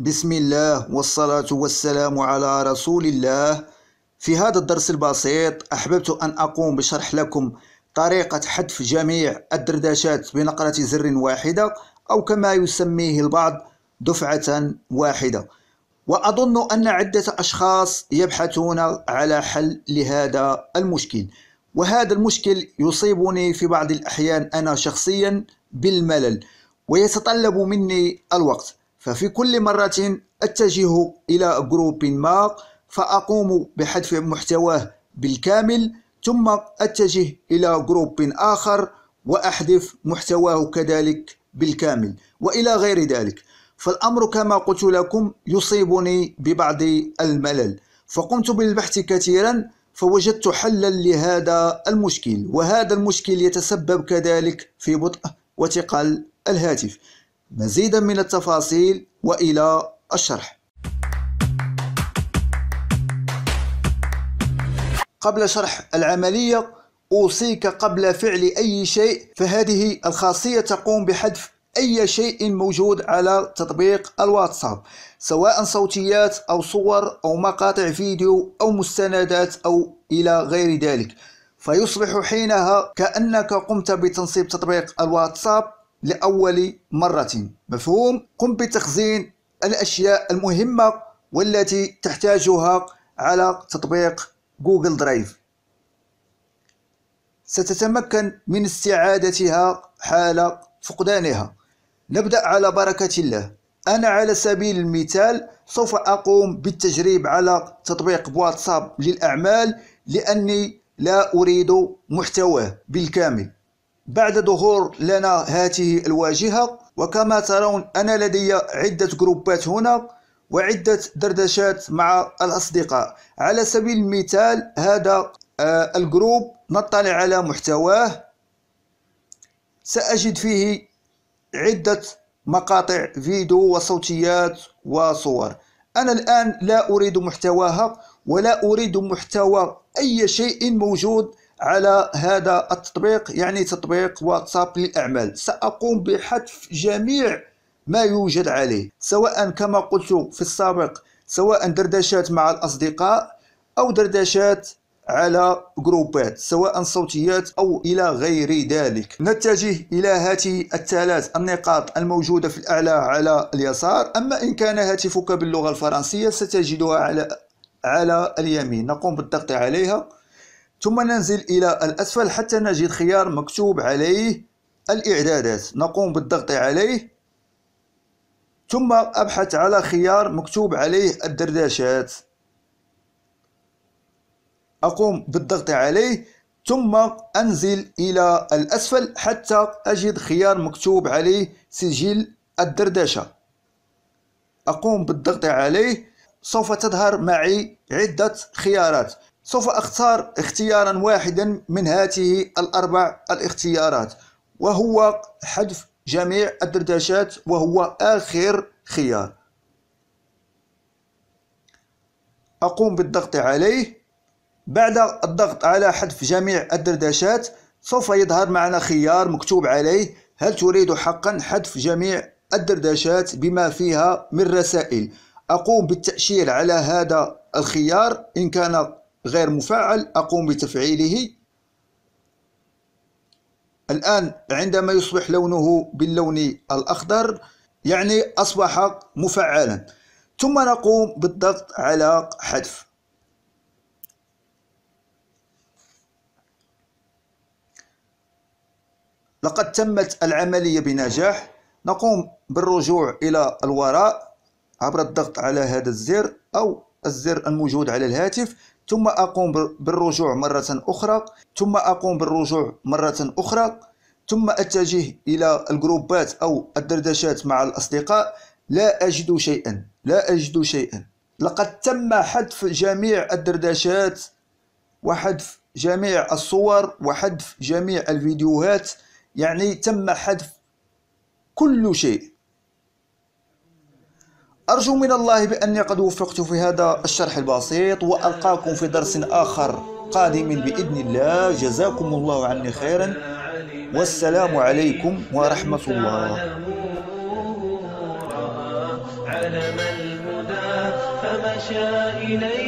بسم الله والصلاة والسلام على رسول الله في هذا الدرس البسيط أحببت أن أقوم بشرح لكم طريقة حذف جميع الدردشات بنقرة زر واحدة أو كما يسميه البعض دفعة واحدة وأظن أن عدة أشخاص يبحثون على حل لهذا المشكل وهذا المشكل يصيبني في بعض الأحيان أنا شخصيا بالملل ويتطلب مني الوقت ففي كل مرة أتجه إلى جروب ما فأقوم بحذف محتواه بالكامل ثم أتجه إلى جروب آخر وأحذف محتواه كذلك بالكامل وإلى غير ذلك فالأمر كما قلت لكم يصيبني ببعض الملل فقمت بالبحث كثيرا فوجدت حلا لهذا المشكل وهذا المشكل يتسبب كذلك في بطء وثقل الهاتف مزيدا من التفاصيل والى الشرح قبل شرح العمليه اوصيك قبل فعل اي شيء فهذه الخاصيه تقوم بحذف اي شيء موجود على تطبيق الواتساب سواء صوتيات او صور او مقاطع فيديو او مستندات او الى غير ذلك فيصبح حينها كانك قمت بتنصيب تطبيق الواتساب لأول مرة مفهوم قم بتخزين الأشياء المهمة والتي تحتاجها على تطبيق جوجل درايف ستتمكن من استعادتها حال فقدانها نبدأ على بركة الله أنا على سبيل المثال سوف أقوم بالتجريب على تطبيق واتساب للأعمال لأني لا أريد محتواه بالكامل بعد ظهور لنا هذه الواجهة وكما ترون أنا لدي عدة جروبات هنا وعدة دردشات مع الأصدقاء على سبيل المثال هذا آه، الجروب نطلع على محتواه سأجد فيه عدة مقاطع فيديو وصوتيات وصور أنا الآن لا أريد محتواها ولا أريد محتوى أي شيء موجود على هذا التطبيق يعني تطبيق واتساب للأعمال سأقوم بحذف جميع ما يوجد عليه سواء كما قلت في السابق سواء دردشات مع الأصدقاء أو دردشات على جروبات سواء صوتيات أو إلى غير ذلك نتجه إلى هذه الثلاث النقاط الموجودة في الأعلى على اليسار أما إن كان هاتفك باللغة الفرنسية ستجدها على على اليمين نقوم بالضغط عليها ثم ننزل إلى الأسفل حتى نجد خيار مكتوب عليه الإعدادات نقوم بالضغط عليه ثم أبحث على خيار مكتوب عليه الدردشات أقوم بالضغط عليه ثم أنزل إلى الأسفل حتى أجد خيار مكتوب عليه سجل الدردشة أقوم بالضغط عليه سوف تظهر معي عدة خيارات سوف أختار اختيارا واحدا من هذه الأربع الاختيارات وهو حذف جميع الدردشات وهو آخر خيار أقوم بالضغط عليه بعد الضغط على حذف جميع الدردشات سوف يظهر معنا خيار مكتوب عليه هل تريد حقا حذف جميع الدردشات بما فيها من رسائل أقوم بالتأشير على هذا الخيار إن كان غير مفعل أقوم بتفعيله الآن عندما يصبح لونه باللون الأخضر يعني أصبح مفعلا ثم نقوم بالضغط على حذف لقد تمت العملية بنجاح نقوم بالرجوع إلى الوراء عبر الضغط على هذا الزر أو الزر الموجود على الهاتف ثم أقوم بالرجوع مرة أخرى ثم أقوم بالرجوع مرة أخرى ثم أتجه إلى الجروبات أو الدردشات مع الأصدقاء لا أجد شيئا لا أجد شيئا لقد تم حذف جميع الدردشات وحذف جميع الصور وحذف جميع الفيديوهات يعني تم حذف كل شيء أرجو من الله بأني قد وفقت في هذا الشرح البسيط وألقاكم في درس آخر قادم بإذن الله جزاكم الله عني خيرا والسلام عليكم ورحمة الله علم فمشى إليه